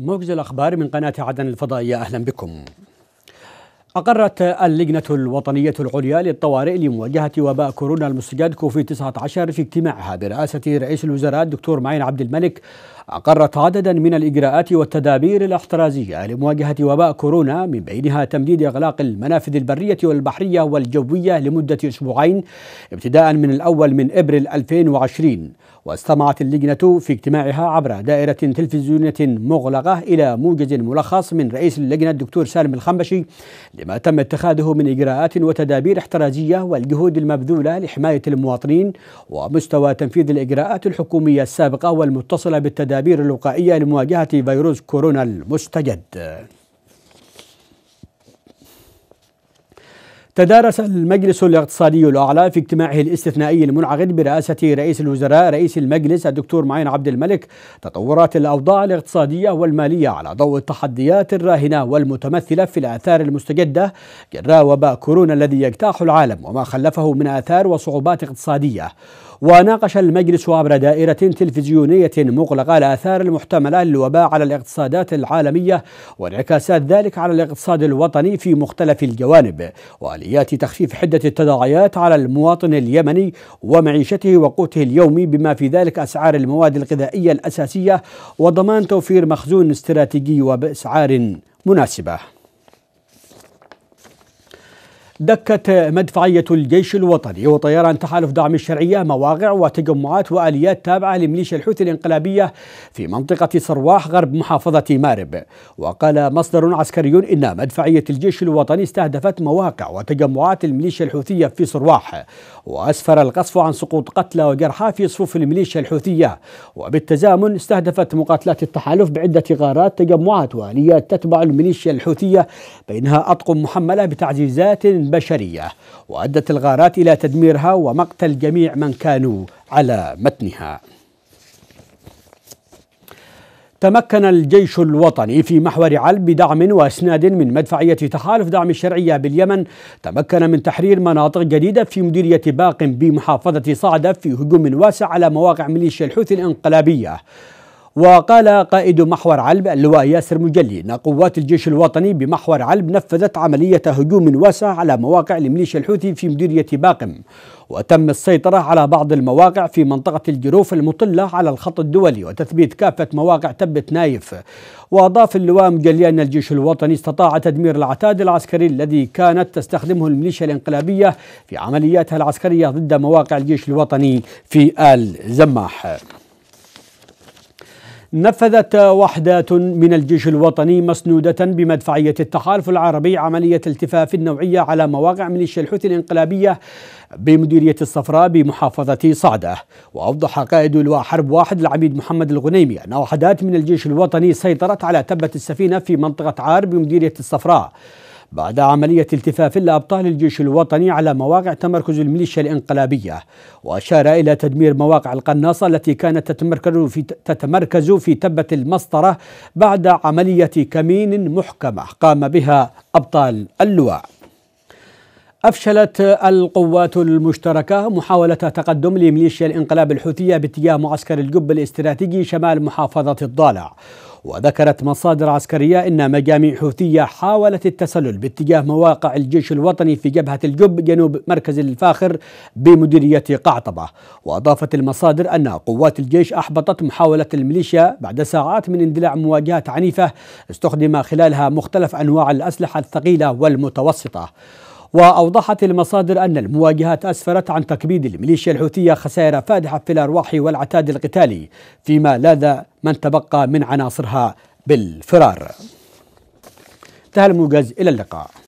موجز الأخبار من قناة عدن الفضائية أهلا بكم أقرت اللجنة الوطنية العليا للطوارئ لمواجهة وباء كورونا المستجد كوفيد 19 في اجتماعها برئاسة رئيس الوزراء الدكتور معين عبد الملك أقرت عددا من الإجراءات والتدابير الاحترازية لمواجهة وباء كورونا من بينها تمديد إغلاق المنافذ البرية والبحرية والجوية لمدة أسبوعين ابتداء من الأول من إبريل 2020 واستمعت اللجنة في اجتماعها عبر دائرة تلفزيونية مغلقة إلى موجز ملخص من رئيس اللجنة الدكتور سالم الخنبشي لما تم اتخاذه من إجراءات وتدابير احترازية والجهود المبذولة لحماية المواطنين ومستوى تنفيذ الإجراءات الحكومية السابقة والمتصلة بالتدابير التدابير الوقائية لمواجهة فيروس كورونا المستجد تدارس المجلس الاقتصادي الأعلى في اجتماعه الاستثنائي المنعقد برئاسة رئيس الوزراء رئيس المجلس الدكتور معين عبد الملك تطورات الأوضاع الاقتصادية والمالية على ضوء التحديات الراهنة والمتمثلة في الآثار المستجدة جراء وباء كورونا الذي يجتاح العالم وما خلفه من آثار وصعوبات اقتصادية وناقش المجلس عبر دائرة تلفزيونية مغلقة الآثار المحتملة للوباء على الاقتصادات العالمية وانعكاسات ذلك على الاقتصاد الوطني في مختلف الجوانب وآليات تخفيف حدة التداعيات على المواطن اليمني ومعيشته وقوته اليومي بما في ذلك أسعار المواد الغذائية الأساسية وضمان توفير مخزون استراتيجي وبأسعار مناسبة دكت مدفعية الجيش الوطني وطيران تحالف دعم الشرعية مواقع وتجمعات وآليات تابعة لميليشيا الحوثي الانقلابية في منطقة صرواح غرب محافظة مارب وقال مصدر عسكري إن مدفعية الجيش الوطني استهدفت مواقع وتجمعات الميليشيا الحوثية في صرواح وأسفر القصف عن سقوط قتلى وجرحى في صفوف الميليشيا الحوثية وبالتزامن استهدفت مقاتلات التحالف بعدة غارات تجمعات وآليات تتبع الميليشيا الحوثية بينها أطقم محملة بتعزيزات البشرية وأدت الغارات إلى تدميرها ومقتل جميع من كانوا على متنها تمكن الجيش الوطني في محور علب بدعم واسناد من مدفعيه تحالف دعم الشرعيه باليمن تمكن من تحرير مناطق جديده في مديريه باق بمحافظه صعده في هجوم واسع على مواقع ميليشيا الحوثي الانقلابيه وقال قائد محور علب اللواء ياسر مجلي ان قوات الجيش الوطني بمحور علب نفذت عمليه هجوم واسع على مواقع لميليشيا الحوثي في مديريه باقم وتم السيطره على بعض المواقع في منطقه الجروف المطله على الخط الدولي وتثبيت كافه مواقع تبت نايف واضاف اللواء مجلي ان الجيش الوطني استطاع تدمير العتاد العسكري الذي كانت تستخدمه الميليشيا الانقلابيه في عملياتها العسكريه ضد مواقع الجيش الوطني في ال زماح نفذت وحدات من الجيش الوطني مسنودة بمدفعية التحالف العربي عملية التفاف نوعية على مواقع ميليشيا الحوثي الانقلابية بمديرية الصفراء بمحافظة صعدة وأوضح قائد لواء حرب واحد العميد محمد الغنيمي أن وحدات من الجيش الوطني سيطرت على تبة السفينة في منطقة عار بمديرية الصفراء بعد عملية التفاف لأبطال الجيش الوطني على مواقع تمركز الميليشيا الانقلابية وأشار إلى تدمير مواقع القناصة التي كانت تتمركز في, تتمركز في تبة المسطرة بعد عملية كمين محكمة قام بها أبطال اللواء أفشلت القوات المشتركة محاولة تقدم لميليشيا الانقلاب الحوثية باتجاه معسكر الجب الاستراتيجي شمال محافظة الضالع وذكرت مصادر عسكرية أن مجاميع حوثية حاولت التسلل باتجاه مواقع الجيش الوطني في جبهة الجب جنوب مركز الفاخر بمديرية قعطبة وأضافت المصادر أن قوات الجيش أحبطت محاولة الميليشيا بعد ساعات من اندلاع مواجهات عنيفة استخدم خلالها مختلف أنواع الأسلحة الثقيلة والمتوسطة وأوضحت المصادر أن المواجهات أسفرت عن تكبيد الميليشيا الحوثية خسائر فادحة في الأرواح والعتاد القتالي فيما لاذ من تبقى من عناصرها بالفرار انتهى الموجز إلى اللقاء